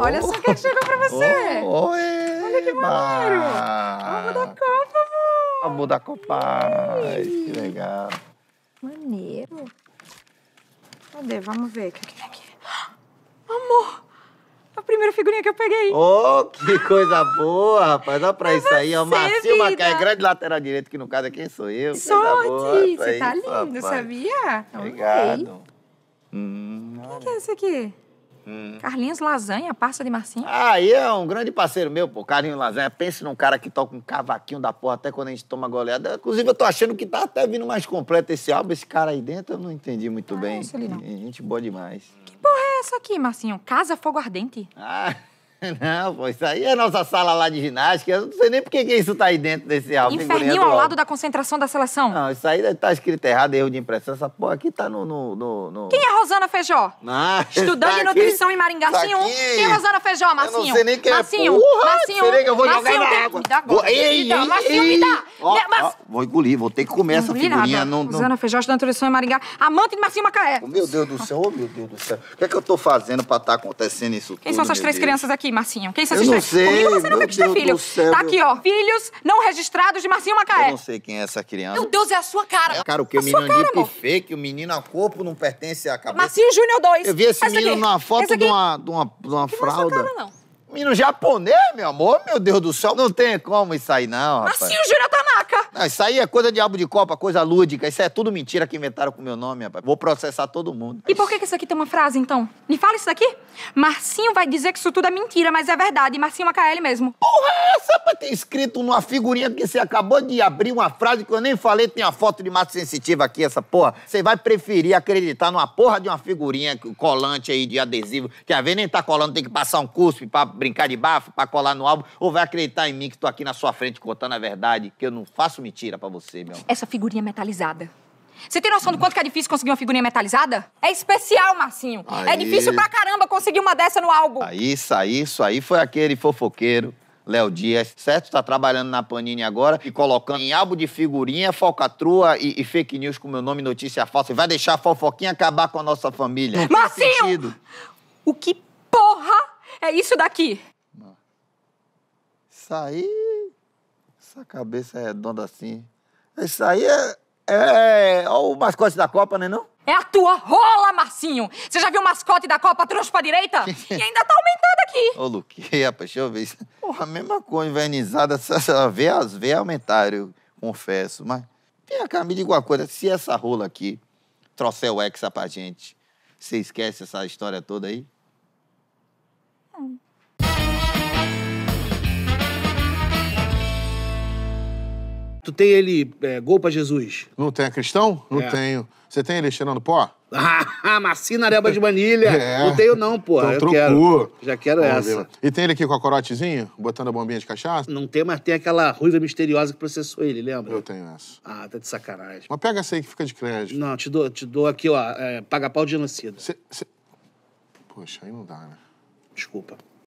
Olha só quem chegou pra você. Oi. Olha que maravilha. Vamos da Copa, amor. Vamos da Copa. Ai, que legal. Maneiro. Cadê? Vamos ver o que tem aqui. Amor! A primeira figurinha que eu peguei. Oh, que coisa boa, rapaz. Olha pra é isso aí. É o Marcinho Macaé, grande lateral direito, que no caso é quem sou eu. Sorte! Boa, você tá isso, lindo, rapaz. sabia? Então, Obrigado. Okay. Hum, o que, que é isso aqui? Hum. Carlinhos Lasanha, parça de Marcinho. ah, é um grande parceiro meu, pô. Carlinhos Lasanha. Pense num cara que toca um cavaquinho da porra até quando a gente toma goleada. Inclusive, eu tô achando que tá até vindo mais completo esse álbum. Esse cara aí dentro, eu não entendi muito ah, bem. Isso não. Gente boa demais. Que porra é essa aqui, Marcinho? Casa Fogo Ardente? Ah. Não, pô, isso aí é a nossa sala lá de ginástica. Eu não sei nem por que isso tá aí dentro desse álbum. Inferninho ao lado da concentração da seleção. Não, isso aí tá escrito errado, erro de impressão. Essa porra aqui tá no... no, no, no... Quem é Rosana Feijó? Ah, Estudante tá de nutrição em Maringá, tá Quem é Rosana Feijó, Marcinho? Eu não sei nem quem é. Marcinho, porra, Marcinho. que eu vou Marcinho, jogar na água. Me dá agora. Ei, ei, Marcinho, ei. me dá. Ó, me, mas... ó, vou engolir, vou ter que comer essa figurinha. Não, não... Rosana Feijó, estudante de nutrição em Maringá. Amante de Marcinho Macaé. Oh, meu Deus do céu, oh, meu Deus do céu. O que é que eu tô fazendo pra estar tá acontecendo isso tudo? Quem são essas três crianças aqui? aqui, Marcinho. Quem criança? eu não sei. Comigo você nunca filho. Tá aqui, ó. Filhos não registrados de Marcinho Macaé. Eu não sei quem é essa criança. Meu Deus, é a sua cara. É, cara, o que? O menino cara, de fake, o menino a corpo não pertence à cabeça. Marcinho Júnior 2. Eu vi esse, menino aqui. numa foto de uma, de uma, de uma fralda. Não é sua cara, não. Menino japonês, meu amor, meu Deus do céu, não tem como isso aí, não. Rapaz. Marcinho Júnior Tanaka. Tá ah, isso aí é coisa de diabo de copa, coisa lúdica. Isso é tudo mentira que inventaram com o meu nome, rapaz. Vou processar todo mundo. E por que, isso aqui tem uma frase, então? Me fala isso daqui. Marcinho vai dizer que isso tudo é mentira, mas é verdade. Marcinho é AKL mesmo. Porra, é essa pra ter escrito numa figurinha que você acabou de abrir uma frase que eu nem falei. Tem a foto de Mato Sensitiva aqui, essa porra. Você vai preferir acreditar numa porra de uma figurinha colante aí de adesivo, que a vezes nem tá colando, tem que passar um cuspe pra brincar de bafo, pra colar no álbum, ou vai acreditar em mim que tô aqui na sua frente contando a verdade, que eu não faço mentira pra você, meu. Essa figurinha metalizada. Você tem noção do quanto que é difícil conseguir uma figurinha metalizada? É especial, Marcinho. É aí. É difícil pra caramba conseguir uma dessa no álbum. Ah, isso, aí, isso aí foi aquele fofoqueiro. Léo Dias, certo? Tá trabalhando na Panini agora e colocando em álbum de figurinha, falcatrua e, e fake news com meu nome, notícia falsa. E vai deixar a fofoquinha acabar com a nossa família. Marcinho! O que porra é isso daqui? Isso aí essa cabeça é redonda assim. Isso aí é, é, é o mascote da Copa, né não? É a tua rola, Marcinho! Você já viu o mascote da Copa trouxa pra direita? e ainda tá aumentando aqui! Ô, Luque, rapaz, deixa eu ver isso. Porra, a mesma coisa, envernizada, essa vê as veias aumentaram, confesso. Mas, vem cá, me diga uma coisa, se essa rola aqui trouxer o Hexa pra gente, você esquece essa história toda aí? Hum. Tu tem ele, é, gol pra Jesus? Não tem cristão? Não é. tenho. Você tem ele cheirando pó? Ah, macina areba de manilha. É. Não tenho não, pô. Então, trocou. quero. Já quero Vamos essa. E tem ele aqui com a corotezinha, botando a bombinha de cachaça? Não tem, mas tem aquela ruiva misteriosa que processou ele, lembra? Eu tenho essa. Ah, tá de sacanagem. Mas pega essa aí que fica de crédito. Não, te dou, te dou aqui, ó, é, paga pau de nascido. Cê, cê... Poxa, aí não dá, né? Desculpa.